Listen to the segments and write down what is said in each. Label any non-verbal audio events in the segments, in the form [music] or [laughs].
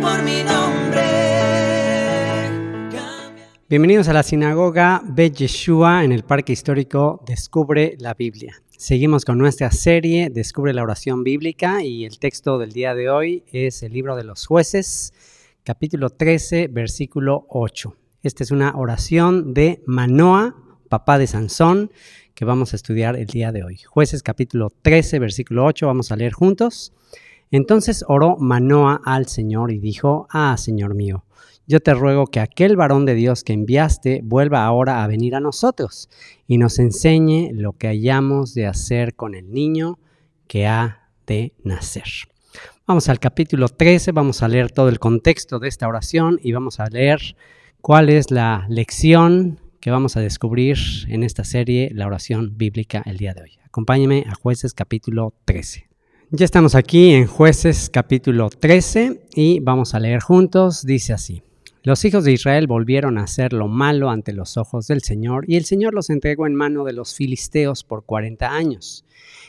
por mi nombre. Bienvenidos a la sinagoga Bet Yeshua en el Parque Histórico Descubre la Biblia. Seguimos con nuestra serie Descubre la oración bíblica y el texto del día de hoy es el libro de los jueces, capítulo 13, versículo 8. Esta es una oración de Manoa, papá de Sansón, que vamos a estudiar el día de hoy. Jueces capítulo 13, versículo 8, vamos a leer juntos. Entonces oró Manoa al Señor y dijo, Ah, Señor mío, yo te ruego que aquel varón de Dios que enviaste vuelva ahora a venir a nosotros y nos enseñe lo que hayamos de hacer con el niño que ha de nacer. Vamos al capítulo 13, vamos a leer todo el contexto de esta oración y vamos a leer cuál es la lección que vamos a descubrir en esta serie, la oración bíblica, el día de hoy. Acompáñeme a jueces capítulo 13. Ya estamos aquí en jueces capítulo 13 y vamos a leer juntos. Dice así. Los hijos de Israel volvieron a hacer lo malo ante los ojos del Señor, y el Señor los entregó en mano de los filisteos por cuarenta años.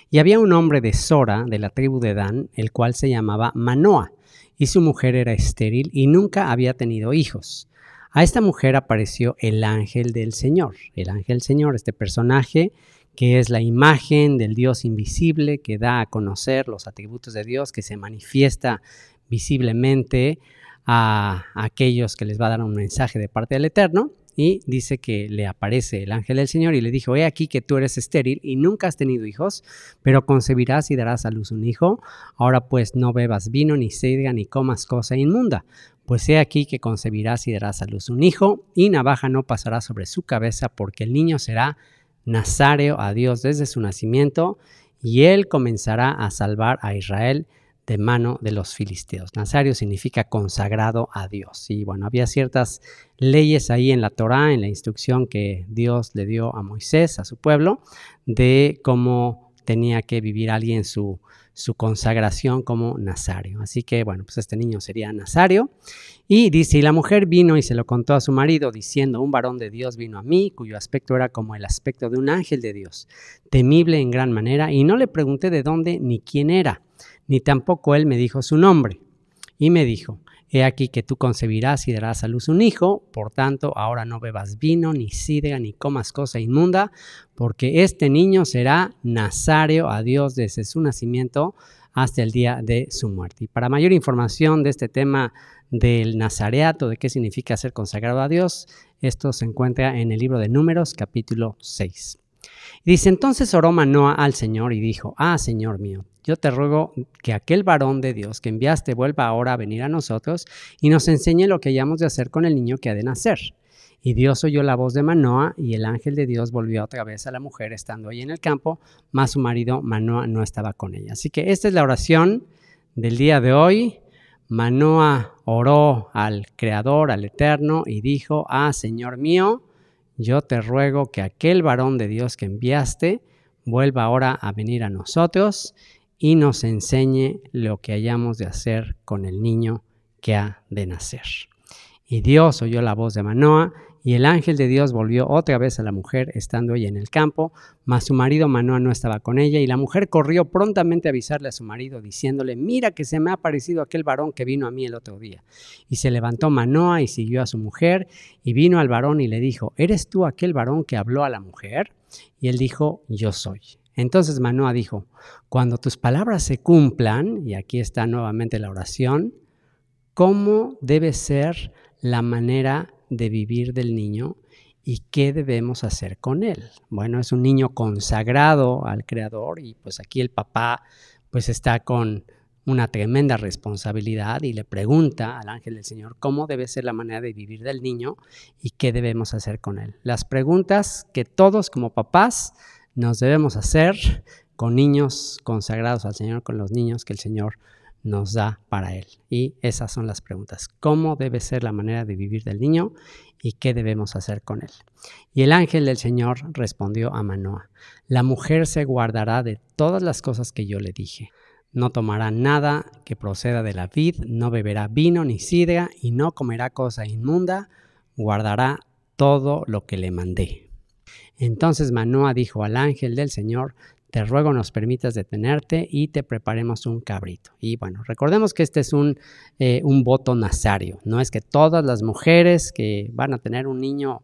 Y había un hombre de Sora, de la tribu de Dan, el cual se llamaba Manoa, y su mujer era estéril y nunca había tenido hijos. A esta mujer apareció el ángel del Señor. El ángel Señor, este personaje que es la imagen del Dios invisible que da a conocer los atributos de Dios, que se manifiesta visiblemente a aquellos que les va a dar un mensaje de parte del Eterno. Y dice que le aparece el ángel del Señor y le dijo, he aquí que tú eres estéril y nunca has tenido hijos, pero concebirás y darás a luz un hijo. Ahora pues no bebas vino, ni seiga, ni comas cosa inmunda. Pues he aquí que concebirás y darás a luz un hijo, y navaja no pasará sobre su cabeza, porque el niño será Nazareo a Dios desde su nacimiento, y él comenzará a salvar a Israel de mano de los filisteos. Nazario significa consagrado a Dios. Y bueno, había ciertas leyes ahí en la Torá, en la instrucción que Dios le dio a Moisés, a su pueblo, de cómo tenía que vivir alguien su, su consagración como Nazario. Así que bueno, pues este niño sería Nazario. Y dice, y la mujer vino y se lo contó a su marido, diciendo, un varón de Dios vino a mí, cuyo aspecto era como el aspecto de un ángel de Dios, temible en gran manera, y no le pregunté de dónde ni quién era, ni tampoco él me dijo su nombre. Y me dijo, He aquí que tú concebirás y darás a luz un hijo, por tanto, ahora no bebas vino, ni sidra, ni comas cosa inmunda, porque este niño será nazario a Dios desde su nacimiento hasta el día de su muerte. Y para mayor información de este tema del nazareato, de qué significa ser consagrado a Dios, esto se encuentra en el libro de Números, capítulo 6. dice, entonces oró Manoa al Señor y dijo, Ah, Señor mío, yo te ruego que aquel varón de Dios que enviaste vuelva ahora a venir a nosotros y nos enseñe lo que hayamos de hacer con el niño que ha de nacer. Y Dios oyó la voz de Manoa y el ángel de Dios volvió otra vez a la mujer estando ahí en el campo, más su marido Manoa no estaba con ella. Así que esta es la oración del día de hoy. Manoa oró al Creador, al Eterno, y dijo, ah, Señor mío, yo te ruego que aquel varón de Dios que enviaste vuelva ahora a venir a nosotros y nos enseñe lo que hayamos de hacer con el niño que ha de nacer. Y Dios oyó la voz de Manoa, y el ángel de Dios volvió otra vez a la mujer estando ella en el campo, mas su marido Manoa no estaba con ella, y la mujer corrió prontamente a avisarle a su marido, diciéndole, mira que se me ha aparecido aquel varón que vino a mí el otro día. Y se levantó Manoa y siguió a su mujer, y vino al varón y le dijo, ¿eres tú aquel varón que habló a la mujer? Y él dijo, yo soy. Entonces Manoah dijo, cuando tus palabras se cumplan, y aquí está nuevamente la oración, ¿cómo debe ser la manera de vivir del niño y qué debemos hacer con él? Bueno, es un niño consagrado al Creador y pues aquí el papá pues está con una tremenda responsabilidad y le pregunta al ángel del Señor cómo debe ser la manera de vivir del niño y qué debemos hacer con él. Las preguntas que todos como papás nos debemos hacer con niños consagrados al Señor, con los niños que el Señor nos da para Él. Y esas son las preguntas. ¿Cómo debe ser la manera de vivir del niño y qué debemos hacer con Él? Y el ángel del Señor respondió a Manoa, la mujer se guardará de todas las cosas que yo le dije. No tomará nada que proceda de la vid, no beberá vino ni sidra y no comerá cosa inmunda, guardará todo lo que le mandé. Entonces Manoa dijo al ángel del Señor, te ruego nos permitas detenerte y te preparemos un cabrito. Y bueno, recordemos que este es un, eh, un voto nazario, no es que todas las mujeres que van a tener un niño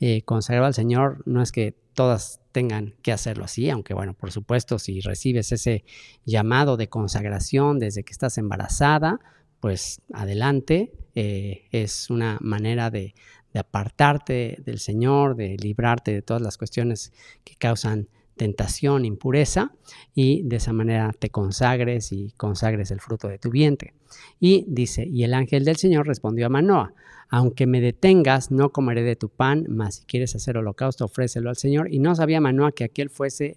eh, consagrado al Señor, no es que todas tengan que hacerlo así, aunque bueno, por supuesto, si recibes ese llamado de consagración desde que estás embarazada, pues adelante, eh, es una manera de de apartarte del Señor, de librarte de todas las cuestiones que causan tentación, impureza, y de esa manera te consagres y consagres el fruto de tu vientre. Y dice, y el ángel del Señor respondió a Manoa, aunque me detengas, no comeré de tu pan, mas si quieres hacer holocausto, ofrécelo al Señor. Y no sabía Manoa que aquel fuese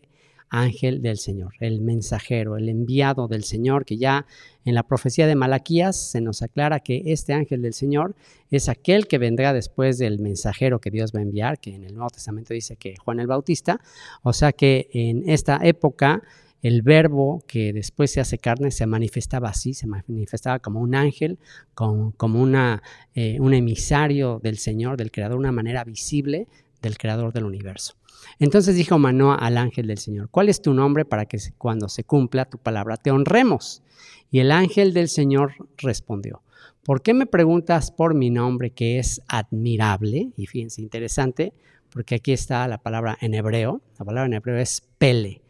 ángel del Señor, el mensajero, el enviado del Señor, que ya en la profecía de Malaquías se nos aclara que este ángel del Señor es aquel que vendrá después del mensajero que Dios va a enviar, que en el Nuevo Testamento dice que Juan el Bautista, o sea que en esta época el verbo que después se hace carne se manifestaba así, se manifestaba como un ángel, como, una, eh, un emisario del Señor, del Creador, una manera visible del Creador del universo. Entonces dijo Manoa al ángel del Señor, ¿cuál es tu nombre para que cuando se cumpla tu palabra te honremos? Y el ángel del Señor respondió, ¿por qué me preguntas por mi nombre que es admirable? Y fíjense, interesante, porque aquí está la palabra en hebreo, la palabra en hebreo es pele.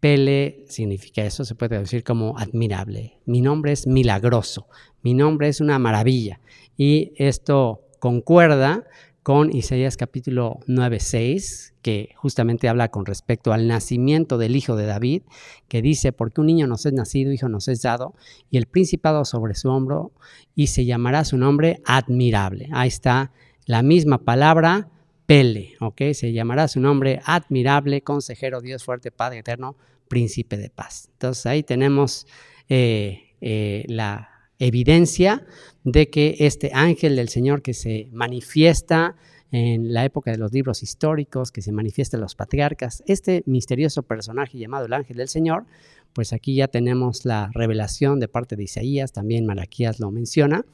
Pele significa eso, se puede traducir como admirable. Mi nombre es milagroso, mi nombre es una maravilla. Y esto concuerda con Isaías capítulo 9, 6, que justamente habla con respecto al nacimiento del hijo de David, que dice, porque un niño nos es nacido, hijo nos es dado, y el principado sobre su hombro, y se llamará su nombre admirable. Ahí está la misma palabra, Pele, ¿ok? Se llamará su nombre admirable, consejero, Dios fuerte, Padre eterno, príncipe de paz. Entonces ahí tenemos eh, eh, la evidencia de que este ángel del Señor que se manifiesta en la época de los libros históricos, que se manifiesta en los patriarcas, este misterioso personaje llamado el ángel del Señor, pues aquí ya tenemos la revelación de parte de Isaías, también Malaquías lo menciona,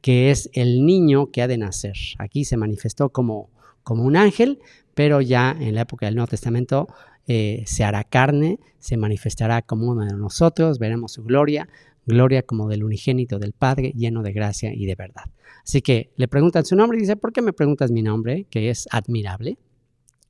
que es el niño que ha de nacer. Aquí se manifestó como, como un ángel, pero ya en la época del Nuevo Testamento eh, se hará carne, se manifestará como uno de nosotros, veremos su gloria, gloria como del unigénito del Padre, lleno de gracia y de verdad. Así que le preguntan su nombre y dice, ¿por qué me preguntas mi nombre? Que es admirable.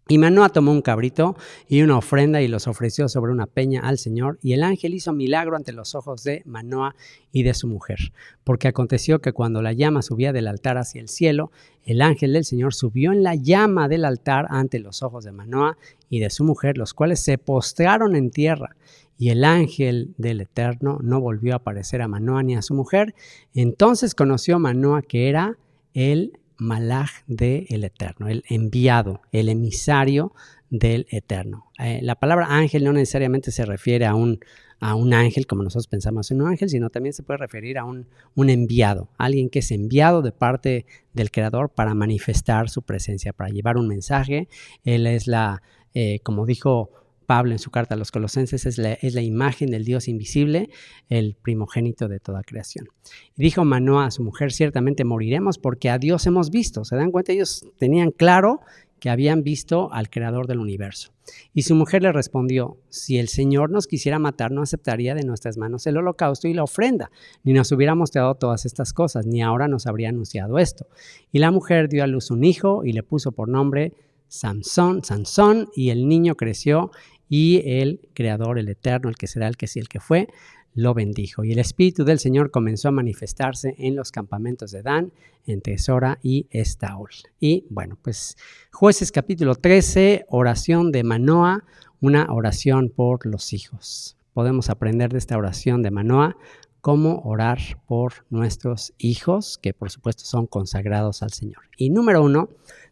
Y Manoa tomó un cabrito y una ofrenda y los ofreció sobre una peña al Señor. Y el ángel hizo milagro ante los ojos de Manoa y de su mujer. Porque aconteció que cuando la llama subía del altar hacia el cielo, el ángel del Señor subió en la llama del altar ante los ojos de Manoa y de su mujer, los cuales se postraron en tierra y el ángel del Eterno no volvió a aparecer a Manoa ni a su mujer. Entonces conoció Manoa que era el Malaj del Eterno, el enviado, el emisario del Eterno. Eh, la palabra ángel no necesariamente se refiere a un, a un ángel, como nosotros pensamos en un ángel, sino también se puede referir a un, un enviado, alguien que es enviado de parte del Creador para manifestar su presencia, para llevar un mensaje. Él es la, eh, como dijo Pablo en su carta a los colosenses es la, imagen del Dios invisible, el primogénito de toda creación. Y dijo Manoá a su mujer, ciertamente moriremos porque a Dios hemos visto. ¿Se dan cuenta? Ellos tenían claro que habían visto al creador del universo. Y su mujer le respondió, si el Señor nos quisiera matar, no aceptaría de nuestras manos el holocausto y la ofrenda, ni nos hubiéramos mostrado todas estas cosas, ni ahora nos habría anunciado esto. Y la mujer dio a luz un hijo y le puso por nombre Sansón, Sansón, y el niño creció y el Creador, el Eterno, el que será, el que sí, el que fue, lo bendijo. Y el Espíritu del Señor comenzó a manifestarse en los campamentos de Dan, en Tesora y Estaol. Y bueno, pues jueces capítulo 13, oración de Manoa, una oración por los hijos. Podemos aprender de esta oración de Manoa cómo orar por nuestros hijos, que por supuesto son consagrados al Señor. Y número uno,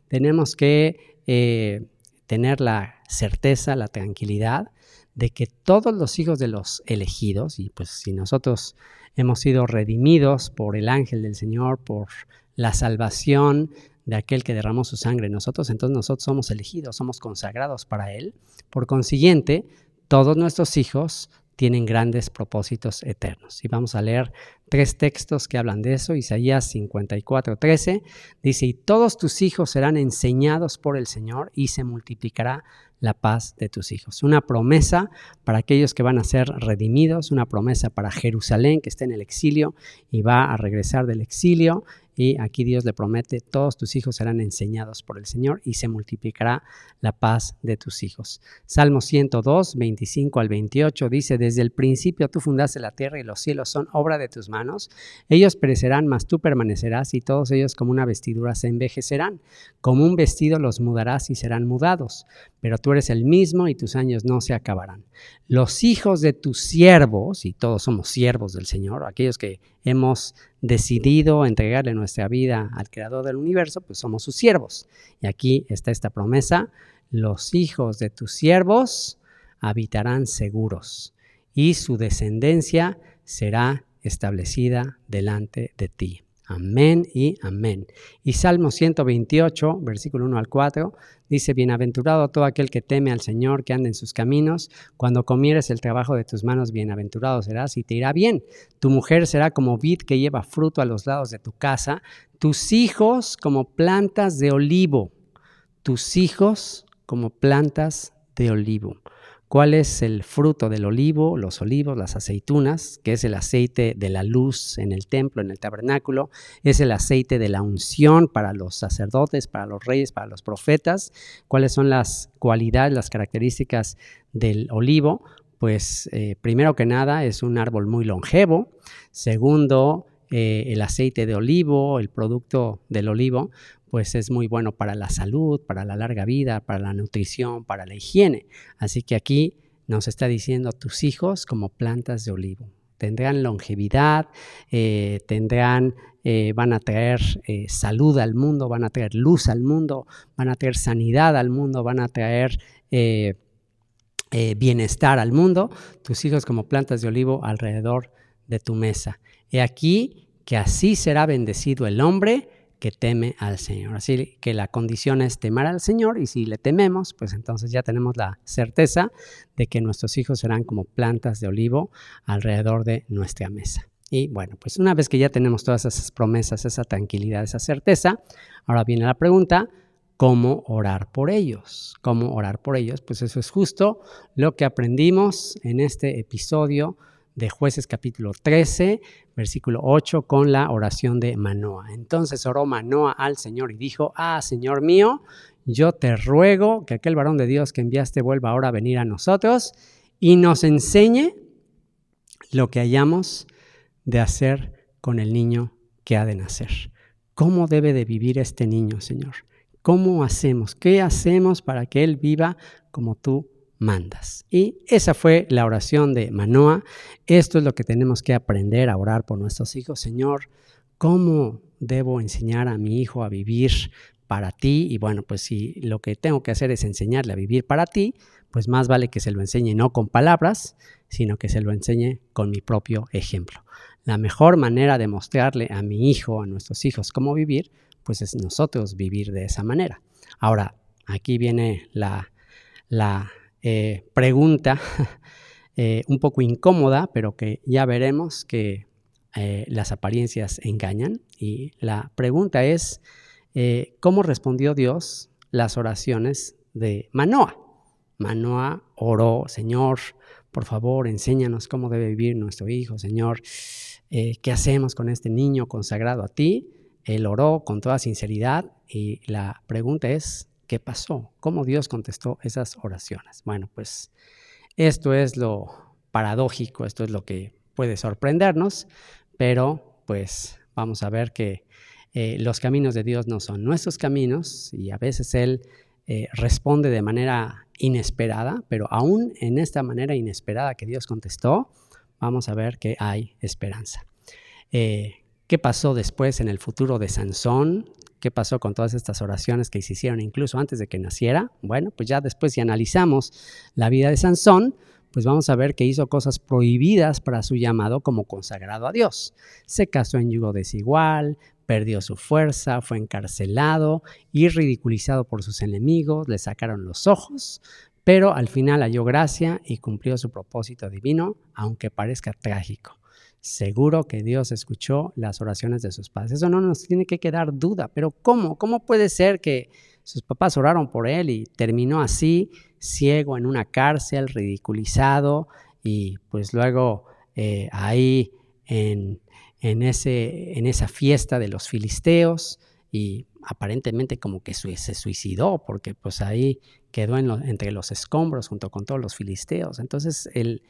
tenemos que eh, tener la certeza, la tranquilidad de que todos los hijos de los elegidos, y pues si nosotros hemos sido redimidos por el ángel del Señor, por la salvación de aquel que derramó su sangre en nosotros, entonces nosotros somos elegidos, somos consagrados para Él. Por consiguiente, todos nuestros hijos tienen grandes propósitos eternos. Y vamos a leer tres textos que hablan de eso. Isaías 54, 13 dice, y todos tus hijos serán enseñados por el Señor y se multiplicará la paz de tus hijos. Una promesa para aquellos que van a ser redimidos, una promesa para Jerusalén que está en el exilio y va a regresar del exilio y aquí Dios le promete, todos tus hijos serán enseñados por el Señor y se multiplicará la paz de tus hijos. Salmo 102, 25 al 28 dice, desde el principio tú fundaste la tierra y los cielos son obra de tus manos. Ellos perecerán, mas tú permanecerás y todos ellos como una vestidura se envejecerán. Como un vestido los mudarás y serán mudados. Pero tú eres el mismo y tus años no se acabarán. Los hijos de tus siervos, y todos somos siervos del Señor, aquellos que hemos decidido entregarle nuestra vida al creador del universo, pues somos sus siervos. Y aquí está esta promesa, los hijos de tus siervos habitarán seguros y su descendencia será establecida delante de ti. Amén y amén. Y Salmo 128, versículo 1 al 4, dice, Bienaventurado todo aquel que teme al Señor, que anda en sus caminos, cuando comieres el trabajo de tus manos, bienaventurado serás y te irá bien. Tu mujer será como vid que lleva fruto a los lados de tu casa, tus hijos como plantas de olivo, tus hijos como plantas de olivo cuál es el fruto del olivo, los olivos, las aceitunas, que es el aceite de la luz en el templo, en el tabernáculo, es el aceite de la unción para los sacerdotes, para los reyes, para los profetas, cuáles son las cualidades, las características del olivo. Pues eh, primero que nada es un árbol muy longevo, segundo eh, el aceite de olivo, el producto del olivo, pues es muy bueno para la salud, para la larga vida, para la nutrición, para la higiene. Así que aquí nos está diciendo tus hijos como plantas de olivo. Tendrán longevidad, eh, tendrán, eh, van a traer eh, salud al mundo, van a traer luz al mundo, van a traer sanidad al mundo, van a traer bienestar al mundo. Tus hijos como plantas de olivo alrededor de tu mesa. He aquí que así será bendecido el hombre que teme al Señor. Así que la condición es temer al Señor y si le tememos, pues entonces ya tenemos la certeza de que nuestros hijos serán como plantas de olivo alrededor de nuestra mesa. Y bueno, pues una vez que ya tenemos todas esas promesas, esa tranquilidad, esa certeza, ahora viene la pregunta, ¿cómo orar por ellos? ¿Cómo orar por ellos? Pues eso es justo lo que aprendimos en este episodio de jueces capítulo 13, versículo 8, con la oración de Manoa. Entonces oró Manoa al Señor y dijo, ah, Señor mío, yo te ruego que aquel varón de Dios que enviaste vuelva ahora a venir a nosotros y nos enseñe lo que hayamos de hacer con el niño que ha de nacer. ¿Cómo debe de vivir este niño, Señor? ¿Cómo hacemos? ¿Qué hacemos para que Él viva como tú mandas. Y esa fue la oración de Manoa. Esto es lo que tenemos que aprender a orar por nuestros hijos. Señor, ¿cómo debo enseñar a mi hijo a vivir para ti? Y bueno, pues si lo que tengo que hacer es enseñarle a vivir para ti, pues más vale que se lo enseñe no con palabras, sino que se lo enseñe con mi propio ejemplo. La mejor manera de mostrarle a mi hijo, a nuestros hijos, cómo vivir, pues es nosotros vivir de esa manera. Ahora, aquí viene la, la eh, pregunta [laughs] eh, un poco incómoda, pero que ya veremos que eh, las apariencias engañan. Y la pregunta es, ¿cómo respondió Dios las oraciones de Manoa? Manoa oró, Señor, por favor, enséñanos cómo debe vivir nuestro hijo, Señor, ¿qué hacemos con este niño consagrado a ti? Él oró con toda sinceridad y la pregunta es, ¿Qué pasó? ¿Cómo Dios contestó esas oraciones? Bueno, pues esto es lo paradójico, esto es lo que puede sorprendernos, pero pues vamos a ver que eh, los caminos de Dios no son nuestros caminos y a veces Él eh, responde de manera inesperada, pero aún en esta manera inesperada que Dios contestó, vamos a ver que hay esperanza. Eh, ¿Qué pasó después en el futuro de Sansón? qué pasó con todas estas oraciones que se hicieron incluso antes de que naciera. Bueno, pues ya después si analizamos la vida de Sansón, pues vamos a ver que hizo cosas prohibidas para su llamado como consagrado a Dios. Se casó en yugo desigual, perdió su fuerza, fue encarcelado y ridiculizado por sus enemigos, le sacaron los ojos, pero al final halló gracia y cumplió su propósito divino, aunque parezca trágico. Seguro que Dios escuchó las oraciones de sus padres. Eso no nos tiene que quedar duda, pero ¿cómo? ¿Cómo puede ser que sus papás oraron por él y terminó así, ciego en una cárcel, ridiculizado y pues luego eh, ahí en, ese, en esa fiesta de los filisteos y aparentemente como que se suicidó, porque pues ahí quedó entre los escombros junto con todos los filisteos. Entonces el,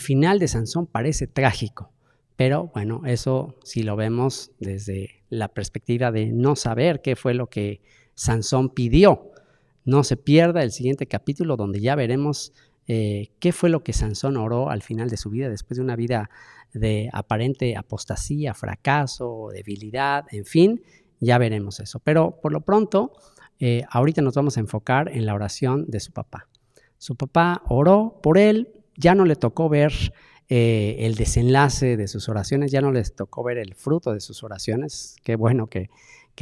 final de Sansón parece trágico, pero bueno, eso si lo vemos desde la perspectiva de no saber qué fue lo que Sansón pidió. No se pierda el siguiente capítulo donde ya veremos eh, qué fue lo que Sansón oró al final de su vida, después de una vida de aparente apostasía, fracaso, debilidad, en fin, ya veremos eso. Pero por lo pronto, eh, ahorita nos vamos a enfocar en la oración de su papá. Su papá oró por él, ya no le tocó ver eh, el desenlace de sus oraciones, ya no les tocó ver el fruto de sus oraciones. Qué bueno que,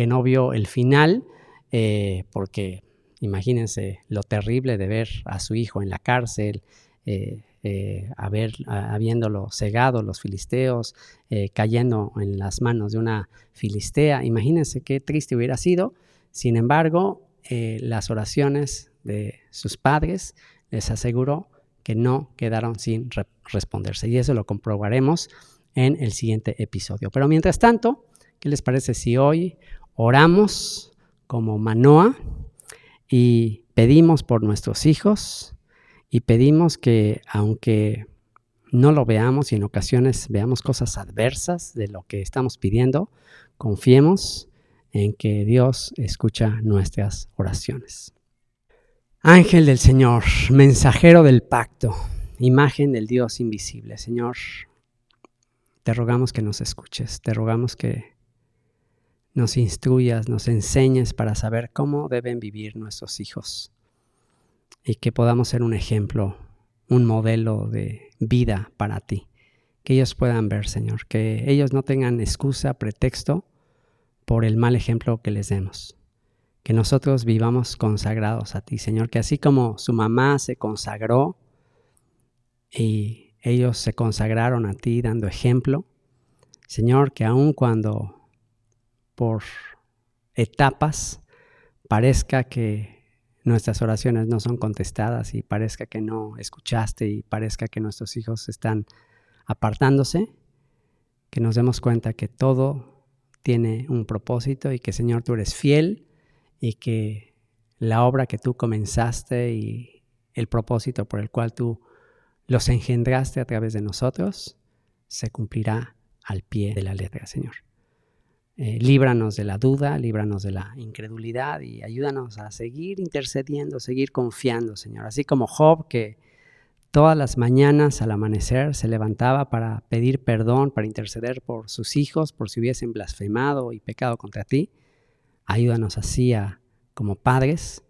no vio el final, eh, porque imagínense lo terrible de ver a su hijo en la cárcel, haber, eh, eh, habiéndolo cegado los filisteos, eh, cayendo en las manos de una filistea. Imagínense qué triste hubiera sido. Sin embargo, las oraciones de sus padres les aseguró que no quedaron sin responderse. Y eso lo comprobaremos en el siguiente episodio. Pero mientras tanto, ¿qué les parece si hoy oramos como Manoa y pedimos por nuestros hijos? y pedimos que aunque no lo veamos y en ocasiones veamos cosas adversas de lo que estamos pidiendo, confiemos en que Dios escucha nuestras oraciones. Ángel del Señor, mensajero del pacto, imagen del Dios invisible, Señor, te rogamos que nos escuches, te rogamos que nos instruyas, nos enseñes para saber cómo deben vivir nuestros hijos y que podamos ser un ejemplo, un modelo de vida para ti. Que ellos puedan ver, Señor, que ellos no tengan excusa, pretexto por el mal ejemplo que les demos. Que nosotros vivamos consagrados a ti, Señor, que así como su mamá se consagró y ellos se consagraron a ti dando ejemplo, Señor, que aun cuando por etapas parezca que nuestras oraciones no son contestadas y parezca que no escuchaste y parezca que nuestros hijos están apartándose, que nos demos cuenta que todo tiene un propósito y que Señor tú eres fiel y que la obra que tú comenzaste y el propósito por el cual tú los engendraste a través de nosotros se cumplirá al pie de la letra, Señor. Eh, líbranos de la duda, líbranos de la incredulidad y ayúdanos a seguir intercediendo, seguir confiando, Señor. Así como Job, que todas las mañanas al amanecer se levantaba para pedir perdón, para interceder por sus hijos, por si hubiesen blasfemado y pecado contra ti, ayúdanos así a, como padres,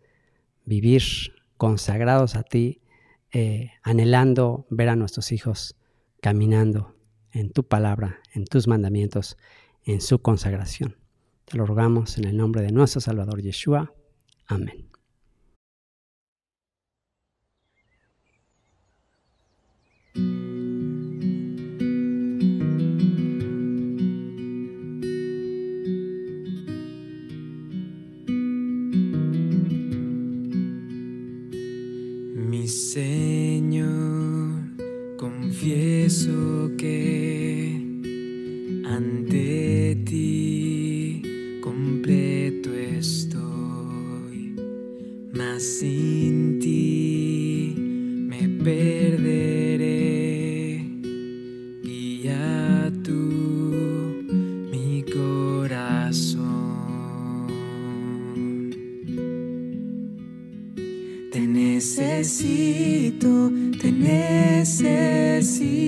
vivir consagrados a ti, eh, anhelando ver a nuestros hijos caminando en tu palabra, en tus mandamientos en su consagración. Te lo rogamos en el nombre de nuestro Salvador Yeshua. Amén. necesito.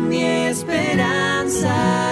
mi esperanza.